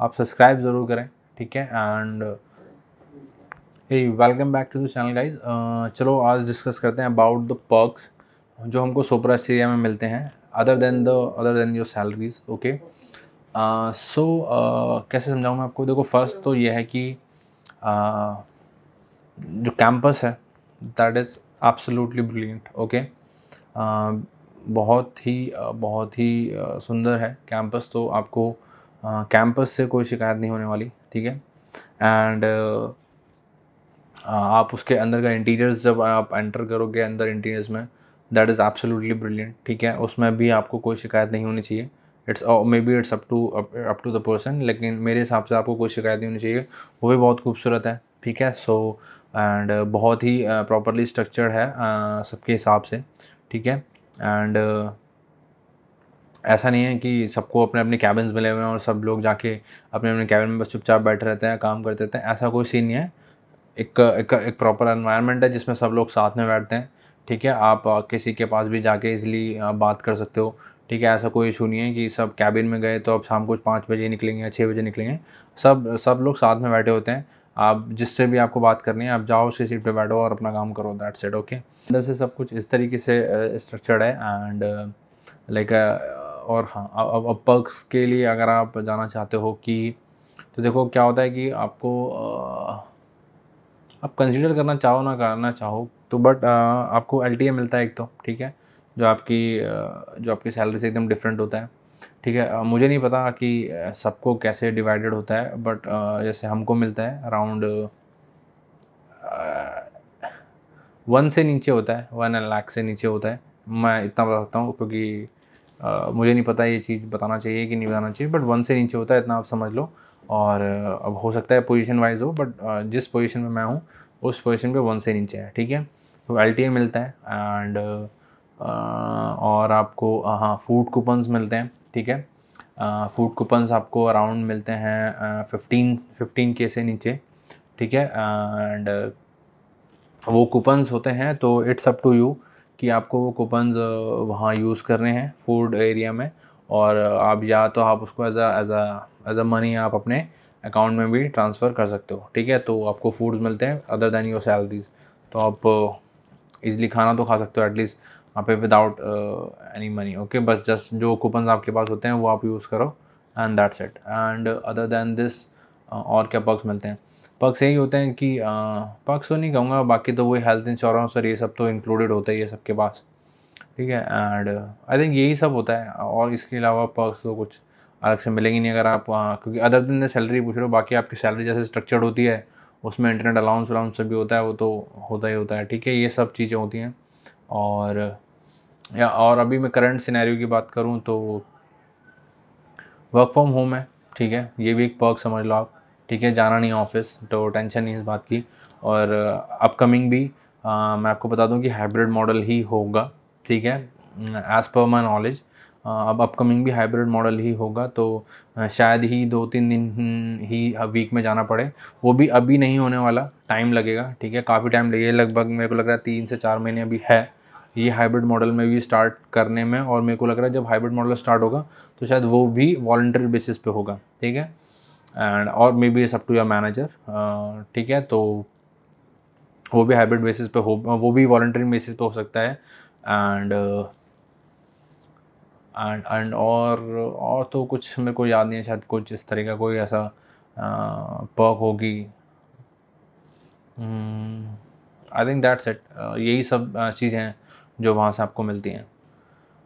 आप सब्सक्राइब ज़रूर करें ठीक है and welcome back to the channel guys चलो आज डिस्कस करते हैं अबाउट द पर्क्स जो हमको सोपरा सीरिया में मिलते हैं other than the other than your salaries okay so कैसे समझाऊँ मैं आपको देखो फर्स्ट तो ये है कि uh, जो कैंपस है that is absolutely brilliant okay बहुत ही uh, बहुत ही uh, सुंदर है कैंपस तो आपको कैंपस हाँ, से कोई शिकायत नहीं होने वाली ठीक है एंड uh, आप उसके अंदर का इंटीरियर्स जब आप एंटर करोगे अंदर इंटीरियर्स में दैट इज़ एब्सोल्युटली ब्रिलियंट ठीक है उसमें भी आपको कोई शिकायत नहीं होनी चाहिए it's maybe it's up to up to the person लेकिन मेरे हिसाब से आपको कोई शिकायत नहीं होनी चाहिए वो भी बहुत खूबसूरत है ठीक है सो so, एंड uh, बहुत ही प्रॉपरली uh, स्ट्रक्चर्ड है uh, सबके हिसाब से ठीक है एंड ऐसा नहीं है कि सबको अपने अपने कैबिन मिले हुए हैं और सब लोग जाके अपने अपने कैबिन में बस चुपचाप बैठे रहते हैं काम करते रहते हैं ऐसा कोई सीन नहीं है एक एक एक प्रॉपर इन्वायरमेंट है जिसमें सब लोग साथ में बैठते हैं ठीक है आप किसी के पास भी जाके इजली बात कर सकते हो ठीक है ऐसा कोई इशू नहीं है कि सब कैबिन में गए तो अब शाम को पाँच बजे निकलेंगे या छः बजे निकलेंगे सब सब लोग साथ में बैठे होते हैं आप जिससे भी आपको बात करनी है आप जाओ उसकी सीट पर बैठो और अपना काम करो दैट सेट ओके अंदर से सब कुछ इस तरीके से स्ट्रक्चर्ड है एंड लाइक और हाँ अब अब पर्क्स के लिए अगर आप जाना चाहते हो कि तो देखो क्या होता है कि आपको आप कंसिडर करना चाहो ना करना चाहो तो बट आपको एल मिलता है एक तो ठीक है जो आपकी जो आपकी सैलरी से एकदम डिफरेंट होता है ठीक है मुझे नहीं पता कि सबको कैसे डिवाइडेड होता है बट जैसे हमको मिलता है अराउंड वन से नीचे होता है वन लाख से नीचे होता है मैं इतना बता सकता हूँ क्योंकि आ, मुझे नहीं पता ये चीज़ बताना चाहिए कि नहीं बताना चाहिए बट वन से नीचे होता है इतना आप समझ लो और अब हो सकता है पोजीशन वाइज हो बट जिस पोजीशन में मैं हूँ उस पोजीशन पे वन से नीचे है ठीक है तो एल मिलता है एंड और आपको हाँ फूड कूपन्स मिलते हैं ठीक है फूड कूपन्स आपको अराउंड मिलते हैं फिफ्टीन फिफ्टीन के से नीचे ठीक है एंड वो कूपन्स होते हैं तो इट्स अप टू यू कि आपको वो कूपन्स वहाँ यूज़ कर रहे हैं फूड एरिया में और आप या तो आप उसको as as as a money आप अपने अकाउंट में भी ट्रांसफ़र कर सकते हो ठीक है तो आपको फूड्स मिलते हैं अदर देन योर सैलरीज तो आप इजली खाना तो खा सकते हो एटलीस्ट वहाँ पे विदाउट एनी मनी ओके बस जस्ट जो कूपन आपके पास होते हैं वो आप यूज़ करो and that's it and other than this और क्या पर्क्स मिलते हैं पर्क्स यही होते हैं कि पर्क्स तो नहीं कहूँगा बाकी तो वही हेल्थ इंश्योरेंस और ये सब तो इंक्लूडेड होता ही है सबके पास ठीक है एंड आई थिंक यही सब होता है और इसके अलावा पर्क्स तो कुछ अलग से मिलेंगी नहीं अगर आप आ, क्योंकि अदर दिन सैलरी पूछ रहे हो बाकी आपकी सैलरी जैसे स्ट्रक्चर्ड होती है उसमें इंटरनेट अलाउंस अलाउंस भी होता है वो तो होता ही होता है ठीक है ये सब चीज़ें होती हैं और या और अभी मैं करंट सिनेरियो की बात करूँ तो वर्क फ्रॉम होम है ठीक है ये भी एक पर्क समझ लो आप ठीक है जाना नहीं ऑफिस तो टेंशन नहीं इस बात की और अपकमिंग uh, भी आ, uh, मैं आपको बता दूं कि हाइब्रिड मॉडल ही होगा ठीक है एज़ पर माई नॉलेज अब अपकमिंग भी हाइब्रिड मॉडल ही होगा तो uh, शायद ही दो तीन दिन हम्म, ही वीक में जाना पड़े वो भी अभी नहीं होने वाला टाइम लगेगा ठीक है काफ़ी टाइम लगेगा लगभग मेरे को लग रहा है तीन से चार महीने अभी है ये हाइब्रिड मॉडल में भी स्टार्ट करने में और मेरे को लग रहा है जब हाइब्रिड मॉडल स्टार्ट होगा तो शायद वो भी वॉल्ट्री बेसिस पे होगा ठीक है एंड और मे बी सब टू योर मैनेजर ठीक है तो वो भी हाइब्रिड बेसिस पे हो वो भी वॉल्ट्री बेसिस पे हो सकता है एंड एंड एंड और और तो कुछ मेरे को याद नहीं है शायद कुछ इस तरह का कोई ऐसा पर्क uh, होगी आई थिंक दैट्स इट यही सब uh, चीज़ें हैं जो वहाँ से आपको मिलती हैं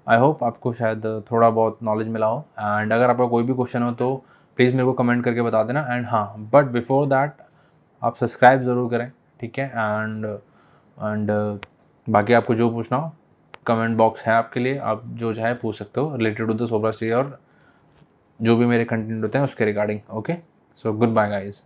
आई होप आपको शायद थोड़ा बहुत नॉलेज मिला हो एंड अगर आपका कोई भी क्वेश्चन हो तो प्लीज़ मेरे को कमेंट करके बता देना एंड हाँ बट बिफोर दैट आप सब्सक्राइब ज़रूर करें ठीक है एंड एंड uh, बाकी आपको जो पूछना हो कमेंट बॉक्स है आपके लिए आप जो चाहे पूछ सकते हो रिलेटेड टू द सोबरा स्टडी और जो भी मेरे कंटेंट होते हैं उसके regarding okay so goodbye guys